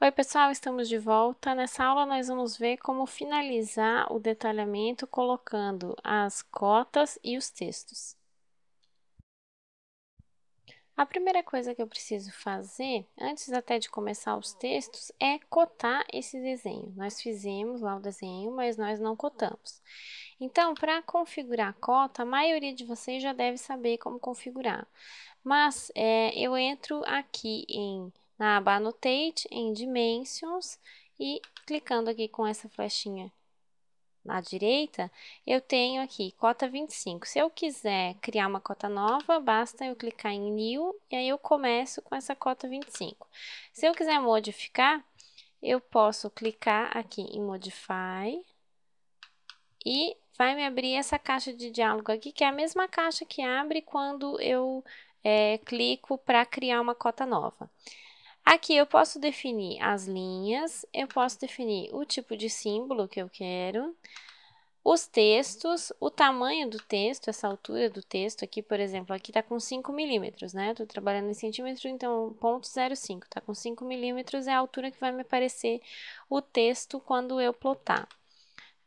Oi pessoal, estamos de volta. Nessa aula nós vamos ver como finalizar o detalhamento colocando as cotas e os textos. A primeira coisa que eu preciso fazer, antes até de começar os textos, é cotar esse desenho. Nós fizemos lá o desenho, mas nós não cotamos. Então, para configurar a cota, a maioria de vocês já deve saber como configurar. Mas é, eu entro aqui em, na aba Annotate, em Dimensions, e clicando aqui com essa flechinha na direita, eu tenho aqui cota 25. Se eu quiser criar uma cota nova, basta eu clicar em New e aí eu começo com essa cota 25. Se eu quiser modificar, eu posso clicar aqui em Modify e vai me abrir essa caixa de diálogo aqui, que é a mesma caixa que abre quando eu é, clico para criar uma cota nova. Aqui eu posso definir as linhas, eu posso definir o tipo de símbolo que eu quero, os textos, o tamanho do texto, essa altura do texto aqui, por exemplo, aqui está com 5 milímetros, né? Estou trabalhando em centímetro, então 0,05, está com 5 milímetros é a altura que vai me aparecer o texto quando eu plotar.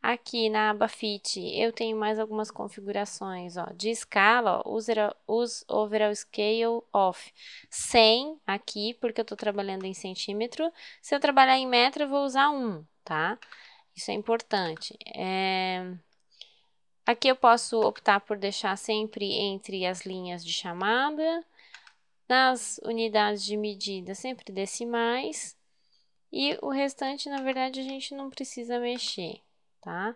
Aqui na aba Fit, eu tenho mais algumas configurações, ó, de escala, ó, use, use overall scale off, 100 aqui, porque eu estou trabalhando em centímetro, se eu trabalhar em metro, eu vou usar 1, tá? Isso é importante. É... Aqui eu posso optar por deixar sempre entre as linhas de chamada, nas unidades de medida, sempre decimais, e o restante, na verdade, a gente não precisa mexer tá?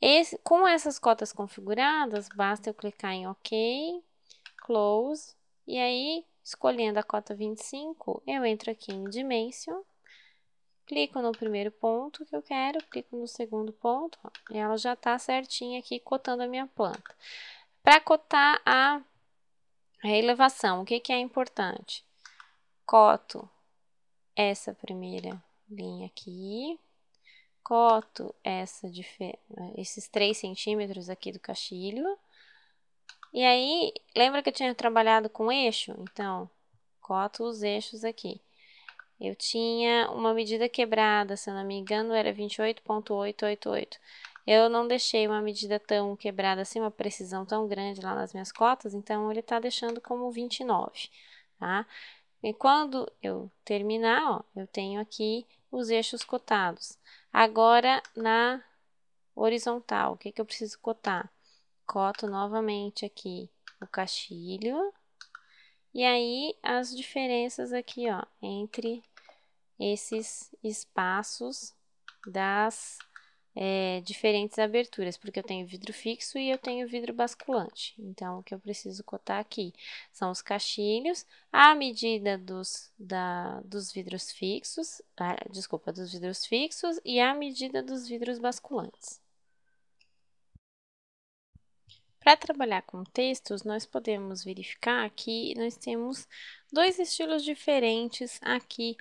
Esse, com essas cotas configuradas, basta eu clicar em OK, Close, e aí, escolhendo a cota 25, eu entro aqui em Dimension, clico no primeiro ponto que eu quero, clico no segundo ponto, ó, e ela já está certinha aqui cotando a minha planta. Para cotar a, a elevação, o que, que é importante? Coto essa primeira linha aqui, Coto essa esses 3 centímetros aqui do cachilho. E aí, lembra que eu tinha trabalhado com eixo? Então, coto os eixos aqui. Eu tinha uma medida quebrada, se eu não me engano, era 28.888. Eu não deixei uma medida tão quebrada assim, uma precisão tão grande lá nas minhas cotas, então ele tá deixando como 29, tá? E quando eu terminar, ó, eu tenho aqui os eixos cotados. Agora, na horizontal, o que, que eu preciso cotar? Coto novamente aqui o caixilho. E aí, as diferenças aqui, ó, entre esses espaços das é, diferentes aberturas, porque eu tenho vidro fixo e eu tenho vidro basculante. Então, o que eu preciso cotar aqui são os caixilhos, a medida dos, da, dos vidros fixos, ah, desculpa, dos vidros fixos e a medida dos vidros basculantes. Para trabalhar com textos, nós podemos verificar que nós temos dois estilos diferentes aqui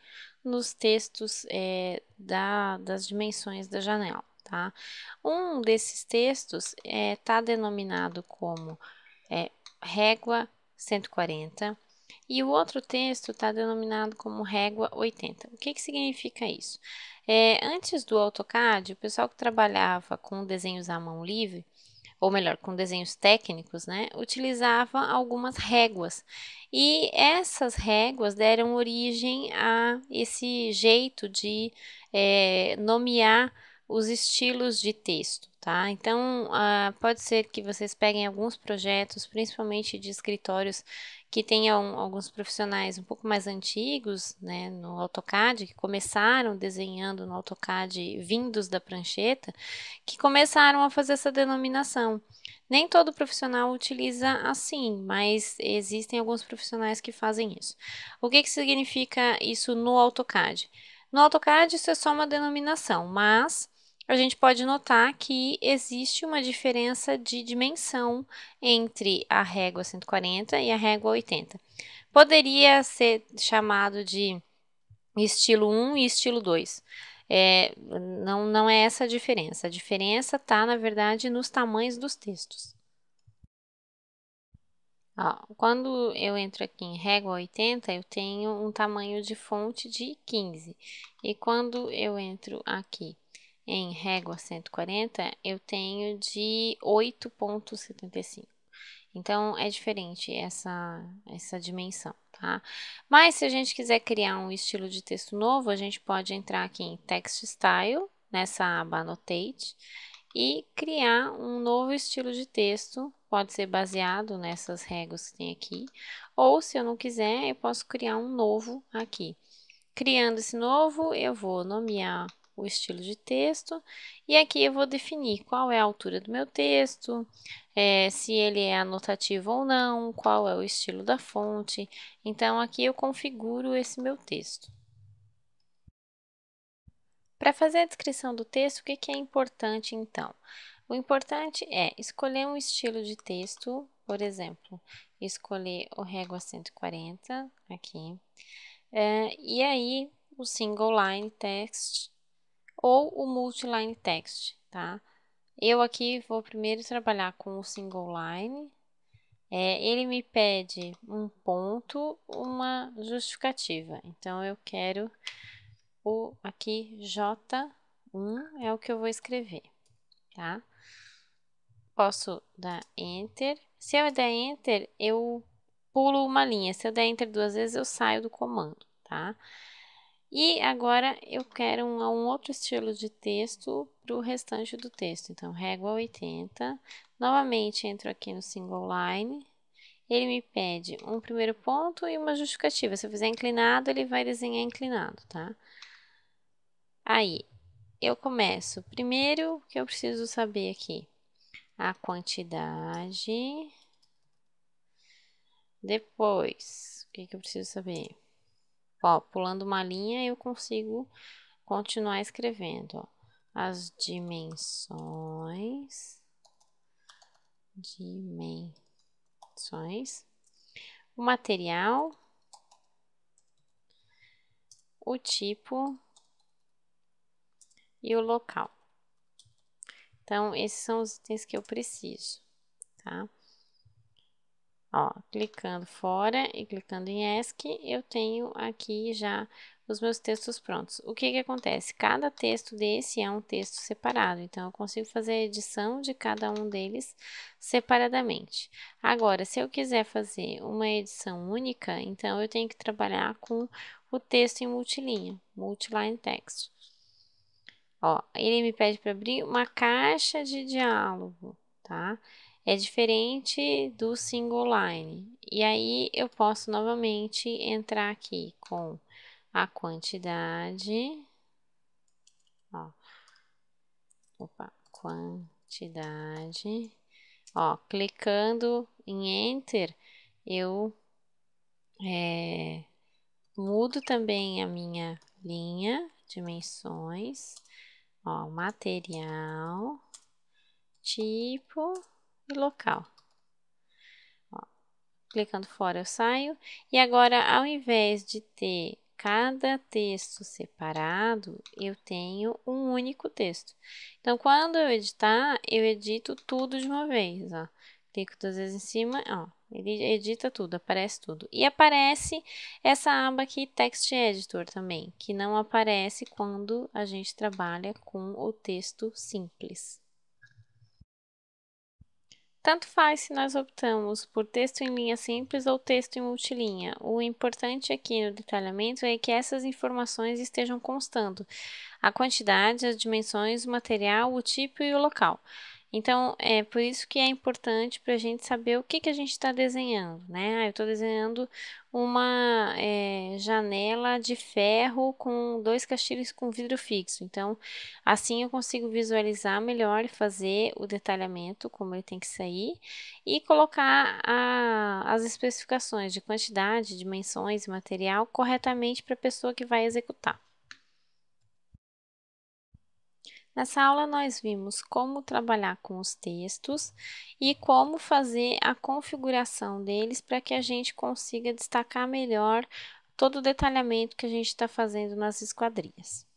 nos textos é, da, das dimensões da janela. Tá? Um desses textos está eh, é, denominado como é, Régua 140 e o outro texto está denominado como Régua 80. O que, que significa isso? É, antes do AutoCAD, o pessoal que trabalhava com desenhos à mão livre, ou melhor, com desenhos técnicos, né, utilizava algumas réguas. E essas réguas deram origem a esse jeito de nomear os estilos de texto, tá? Então, ah, pode ser que vocês peguem alguns projetos, principalmente de escritórios que tenham alguns profissionais um pouco mais antigos, né, no AutoCAD, que começaram desenhando no AutoCAD vindos da prancheta, que começaram a fazer essa denominação. Nem todo profissional utiliza assim, mas existem alguns profissionais que fazem isso. O que, que significa isso no AutoCAD? No AutoCAD, isso é só uma denominação, mas a gente pode notar que existe uma diferença de dimensão entre a régua 140 e a régua 80. Poderia ser chamado de estilo 1 e estilo 2. É, não, não é essa a diferença. A diferença está, na verdade, nos tamanhos dos textos. Ó, quando eu entro aqui em régua 80, eu tenho um tamanho de fonte de 15. E quando eu entro aqui em régua 140, eu tenho de 8,75. Então, é diferente essa, essa dimensão, tá? Mas, se a gente quiser criar um estilo de texto novo, a gente pode entrar aqui em Text Style, nessa aba Annotate, e criar um novo estilo de texto, pode ser baseado nessas regras que tem aqui, ou se eu não quiser, eu posso criar um novo aqui. Criando esse novo, eu vou nomear o estilo de texto. E aqui eu vou definir qual é a altura do meu texto, é, se ele é anotativo ou não, qual é o estilo da fonte. Então, aqui eu configuro esse meu texto. Para fazer a descrição do texto, o que, que é importante então? O importante é escolher um estilo de texto, por exemplo, escolher o régua 140 aqui, é, e aí o single line text ou o multiline text, tá? Eu aqui vou primeiro trabalhar com o single line. É, ele me pede um ponto, uma justificativa. Então, eu quero o aqui J1 é o que eu vou escrever, tá? Posso dar Enter. Se eu der Enter, eu pulo uma linha. Se eu der Enter duas vezes, eu saio do comando, tá? E agora eu quero um, um outro estilo de texto para o restante do texto. Então, régua 80. Novamente, entro aqui no single line. Ele me pede um primeiro ponto e uma justificativa. Se eu fizer inclinado, ele vai desenhar inclinado, tá? Aí, eu começo. Primeiro, o que eu preciso saber aqui? A quantidade. Depois, o que, que eu preciso saber? Tipo, ó, pulando uma linha, eu consigo continuar escrevendo, ó. As dimensões, dimensões, o material, o tipo e o local. Então, esses são os itens que eu preciso, tá? Ó, clicando fora e clicando em ESC, eu tenho aqui já os meus textos prontos. O que que acontece? Cada texto desse é um texto separado, então eu consigo fazer a edição de cada um deles separadamente. Agora, se eu quiser fazer uma edição única, então eu tenho que trabalhar com o texto em multilinha, multiline text. Ó, ele me pede para abrir uma caixa de diálogo, tá? é diferente do single line. E aí eu posso novamente entrar aqui com a quantidade, ó, opa, quantidade, ó, clicando em enter, eu é, mudo também a minha linha, dimensões, ó, material, tipo, e local. Ó, clicando fora eu saio. E agora, ao invés de ter cada texto separado, eu tenho um único texto. Então, quando eu editar, eu edito tudo de uma vez, ó. Clico duas vezes em cima, ó. Ele edita tudo, aparece tudo. E aparece essa aba aqui, Text Editor também, que não aparece quando a gente trabalha com o texto simples. Tanto faz se nós optamos por texto em linha simples ou texto em multilinha. O importante aqui no detalhamento é que essas informações estejam constando: a quantidade, as dimensões, o material, o tipo e o local. Então, é por isso que é importante para a gente saber o que, que a gente está desenhando, né? Ah, eu estou desenhando uma é, janela de ferro com dois castilhos com vidro fixo. Então, assim eu consigo visualizar melhor e fazer o detalhamento, como ele tem que sair, e colocar a, as especificações de quantidade, dimensões e material corretamente para a pessoa que vai executar. Nessa aula, nós vimos como trabalhar com os textos e como fazer a configuração deles para que a gente consiga destacar melhor todo o detalhamento que a gente está fazendo nas esquadrinhas.